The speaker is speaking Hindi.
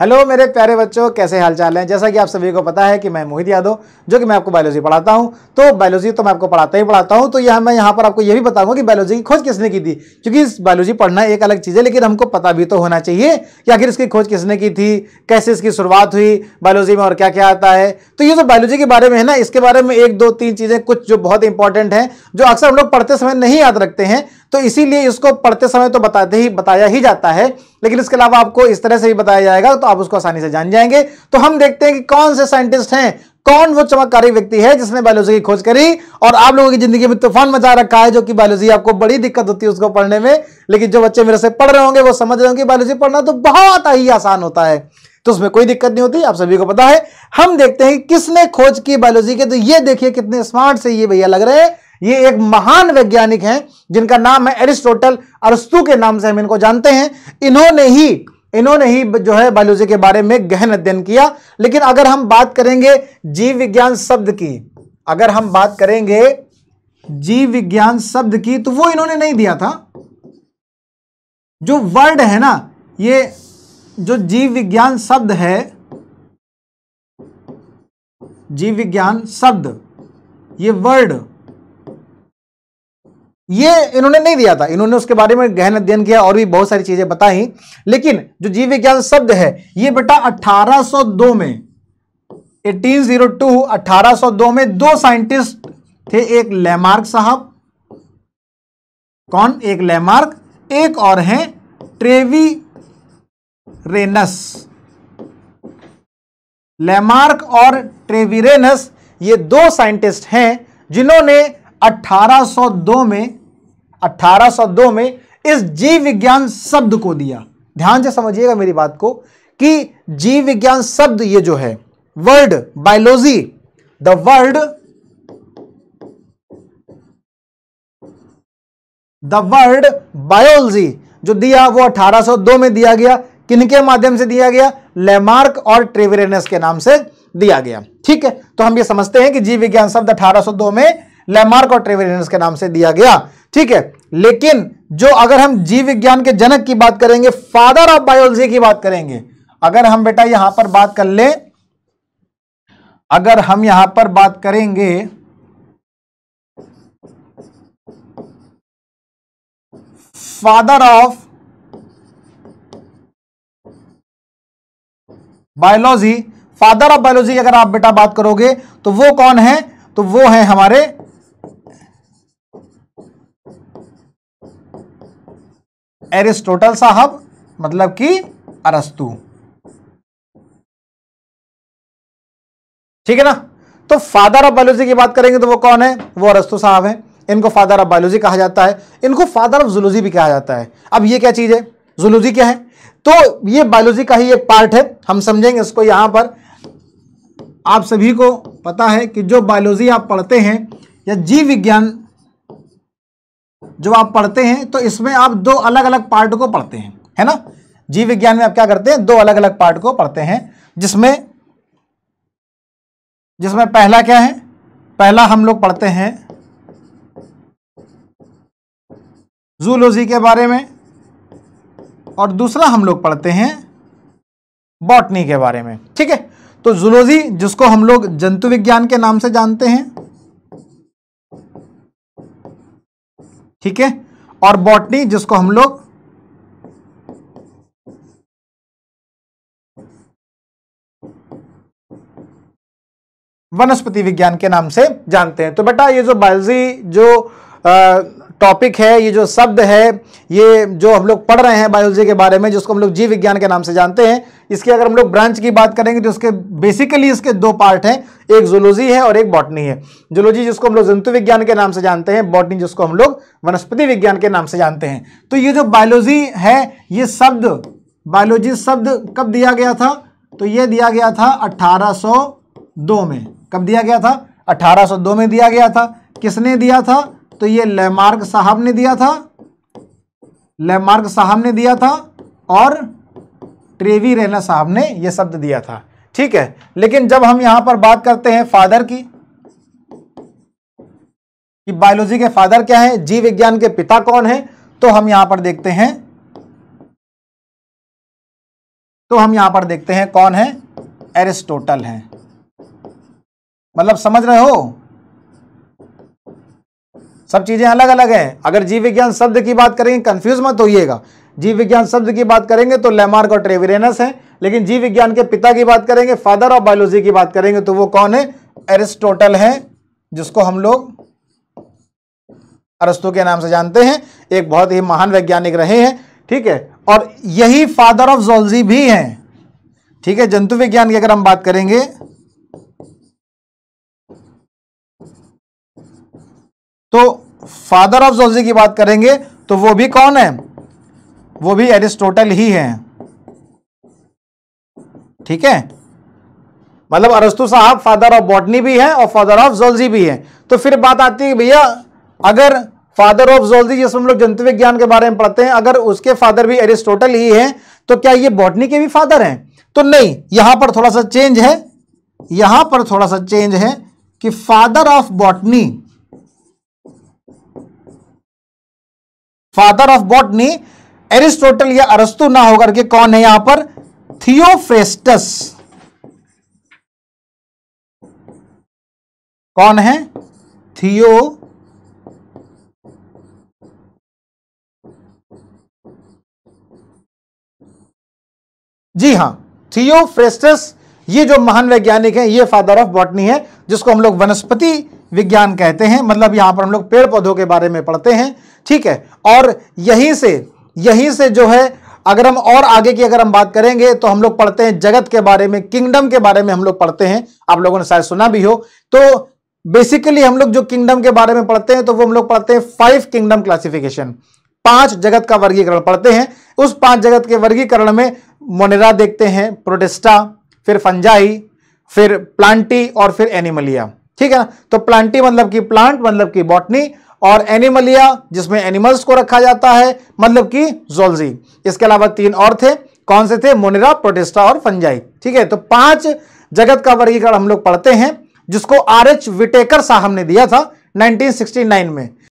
हेलो मेरे प्यारे बच्चों कैसे हालचाल हैं जैसा कि आप सभी को पता है कि मैं मोहित यादव जो कि मैं आपको बायोलॉजी पढ़ाता हूं तो बायोलॉजी तो मैं आपको पढ़ाता ही पढ़ाता हूं तो यह मैं यहां पर आपको यह भी बताऊंगा कि बायोलॉजी की खोज किसने की थी क्योंकि इस बायोलॉजी पढ़ना एक अलग चीज़ है लेकिन हमको पता भी तो होना चाहिए कि आखिर इसकी खोज किसने की थी कैसे इसकी शुरुआत हुई बायोलॉजी में और क्या क्या आता है तो ये जो बायोलॉजी के बारे में है ना इसके बारे में एक दो तीन चीज़ें कुछ जो बहुत इंपॉर्टेंट हैं जो अक्सर हम लोग पढ़ते समय नहीं याद रखते हैं तो इसीलिए इसको पढ़ते समय तो बताते ही बताया ही जाता है लेकिन इसके अलावा आपको इस तरह से भी बताया जाएगा तो आप उसको आसानी से जान जाएंगे तो हम देखते हैं कि कौन से साइंटिस्ट हैं कौन वो चमत्कारी व्यक्ति है जिसने बायोलॉजी की खोज करी और आप लोगों की जिंदगी में तूफान मचा रखा है जो कि बायोलॉजी आपको बड़ी दिक्कत होती है उसको पढ़ने में लेकिन जो बच्चे मेरे से पढ़ रहे होंगे वो समझ रहे होंगे बायोलॉजी पढ़ना तो बहुत ही आसान होता है तो उसमें कोई दिक्कत नहीं होती आप सभी को पता है हम देखते हैं कि किसने खोज की बायोलॉजी के तो ये देखिए कितने स्मार्ट से ये भैया लग रहे हैं ये एक महान वैज्ञानिक हैं जिनका नाम है एरिस्टोटल अरस्तु के नाम से हम इनको जानते हैं इन्होंने ही इन्होंने ही जो है बायोलॉजी के बारे में गहन अध्ययन किया लेकिन अगर हम बात करेंगे जीव विज्ञान शब्द की अगर हम बात करेंगे जीव विज्ञान शब्द की तो वो इन्होंने नहीं दिया था जो वर्ड है ना ये जो जीव विज्ञान शब्द है जीव विज्ञान शब्द ये वर्ड ये इन्होंने नहीं दिया था इन्होंने उसके बारे में गहन अध्ययन किया और भी बहुत सारी चीजें बताई लेकिन जो जीव विज्ञान शब्द है ये बेटा 1802 में 1802 1802 में दो साइंटिस्ट थे एक लेमार्क साहब कौन एक लेमार्क एक और हैं ट्रेवी रेनस लेमार्क और ट्रेवीरेनस ये दो साइंटिस्ट हैं जिन्होंने 1802 में 1802 में इस जीव विज्ञान शब्द को दिया ध्यान से समझिएगा मेरी बात को कि जीव विज्ञान शब्द ये जो है word biology the word the word biology जो दिया वो 1802 में दिया गया किनके माध्यम से दिया गया लेमार्क और ट्रेवरेनस के नाम से दिया गया ठीक है तो हम ये समझते हैं कि जीव विज्ञान शब्द 1802 में लैमार्क और ट्रेवेरियंस के नाम से दिया गया ठीक है लेकिन जो अगर हम जीव विज्ञान के जनक की बात करेंगे फादर ऑफ बायोलॉजी की बात करेंगे अगर हम बेटा यहां पर बात कर ले अगर हम यहां पर बात करेंगे father of biology father of biology अगर आप बेटा बात करोगे तो वो कौन है तो वो है हमारे एरिस्टोटल साहब मतलब कि अरस्तु ठीक है ना तो फादर ऑफ बायोलॉजी की बात करेंगे तो वो कौन है वो अरस्तु साहब हैं इनको फादर ऑफ बायोलॉजी कहा जाता है इनको फादर ऑफ जुलोजी भी कहा जाता है अब ये क्या चीज़ है जुलोजी क्या है तो ये बायोलॉजी का ही एक पार्ट है हम समझेंगे इसको यहां पर आप सभी को पता है कि जो बायोलॉजी आप पढ़ते हैं या जीव विज्ञान जो आप पढ़ते हैं तो इसमें आप दो अलग अलग पार्ट को पढ़ते हैं है ना जीव विज्ञान में आप क्या करते हैं दो अलग अलग पार्ट को पढ़ते हैं जिसमें जिसमें पहला क्या है पहला हम लोग पढ़ते हैं जूलॉजी के बारे में और दूसरा हम लोग पढ़ते हैं बॉटनी के बारे में ठीक है तो जूलॉजी जिसको हम लोग जंतु विज्ञान के नाम से जानते हैं ठीक है और बॉटनी जिसको हम लोग वनस्पति विज्ञान के नाम से जानते हैं तो बेटा ये जो बायोलॉजी जो टॉपिक है ये जो शब्द है ये जो हम लोग पढ़ रहे हैं बायोलॉजी के बारे में जिसको हम लोग जीव विज्ञान के नाम से जानते हैं इसके अगर हम लोग ब्रांच की बात करेंगे तो उसके बेसिकली इसके दो पार्ट हैं एक जोलॉजी है और एक बॉटनी है जोलॉजी जिसको हम लोग जंतु विज्ञान के नाम से जानते हैं बॉटनी जिसको हम लोग वनस्पति विज्ञान के नाम से जानते हैं तो ये जो बायोलॉजी है ये शब्द बायोलॉजी शब्द कब दिया गया था तो ये दिया गया था 1802 में कब दिया गया था 1802 में दिया गया था किसने दिया था तो ये लेमार्क साहब ने दिया था लेमार्ग साहब ने दिया था और ट्रेवी रहना साहब ने यह शब्द दिया था ठीक है लेकिन जब हम यहां पर बात करते हैं फादर की कि बायोलॉजी के फादर क्या है जीव विज्ञान के पिता कौन है तो हम यहां पर देखते हैं तो हम यहां पर देखते हैं कौन है एरिस्टोटल है मतलब समझ रहे हो सब चीज़ें अलग अलग हैं अगर जीव विज्ञान शब्द की बात करेंगे कंफ्यूज मत होइएगा जीव विज्ञान शब्द की बात करेंगे तो लेमार्क और ट्रेविरेनस हैं लेकिन जीव विज्ञान के पिता की बात करेंगे फादर ऑफ बायोलॉजी की बात करेंगे तो वो कौन है एरिस्टोटल है जिसको हम लोग अरस्तु के नाम से जानते हैं एक बहुत ही महान वैज्ञानिक रहे हैं ठीक है और यही फादर ऑफ जोलजी भी हैं ठीक है जंतु विज्ञान की अगर हम बात करेंगे तो फादर ऑफ जोलॉजी की बात करेंगे तो वो भी कौन है वो भी एरिस्टोटल ही है ठीक है मतलब अरस्तु साहब फादर ऑफ बॉटनी भी है और फादर ऑफ जोलॉजी भी है तो फिर बात आती है भैया अगर फादर ऑफ जोलॉजी जिसमें हम लोग जंतु विज्ञान के बारे में पढ़ते हैं अगर उसके फादर भी एरिस्टोटल ही है तो क्या ये बॉटनी के भी फादर हैं तो नहीं यहां पर थोड़ा सा चेंज है यहां पर थोड़ा सा चेंज है कि father of botany father of botany Aristotle या अरस्तु ना होकर के कौन है यहां पर थियोफ्रेस्टस कौन है थियो जी हां थियोफ्रेस्टस ये जो महान वैज्ञानिक हैं ये फादर ऑफ बॉटनी है जिसको हम लोग वनस्पति विज्ञान कहते हैं मतलब यहाँ पर हम लोग पेड़ पौधों के बारे में पढ़ते हैं ठीक है और यहीं से यहीं से जो है अगर हम और आगे की अगर हम बात करेंगे तो हम लोग पढ़ते हैं जगत के बारे में किंगडम के बारे में हम लोग पढ़ते हैं आप लोगों ने शायद सुना भी हो तो बेसिकली हम लोग जो किंगडम के बारे में पढ़ते हैं तो वो हम लोग पढ़ते हैं फाइव किंगडम क्लासिफिकेशन पांच जगत का वर्गीकरण पढ़ते हैं उस पांच जगत के वर्गीकरण में मोनेरा देखते हैं प्रोटेस्टा फिर फंजाई फिर प्लांटी और फिर एनिमलिया ठीक है ना तो प्लांटी मतलब कि प्लांट मतलब कि बॉटनी और एनिमलिया जिसमें एनिमल्स को रखा जाता है मतलब कि जोलजी इसके अलावा तीन और थे कौन से थे मोनेरा प्रोटेस्टा और फंजाई ठीक है तो पांच जगत का वर्गीकरण हम लोग पढ़ते हैं जिसको आर एच विटेकर साहब ने दिया था 1969 में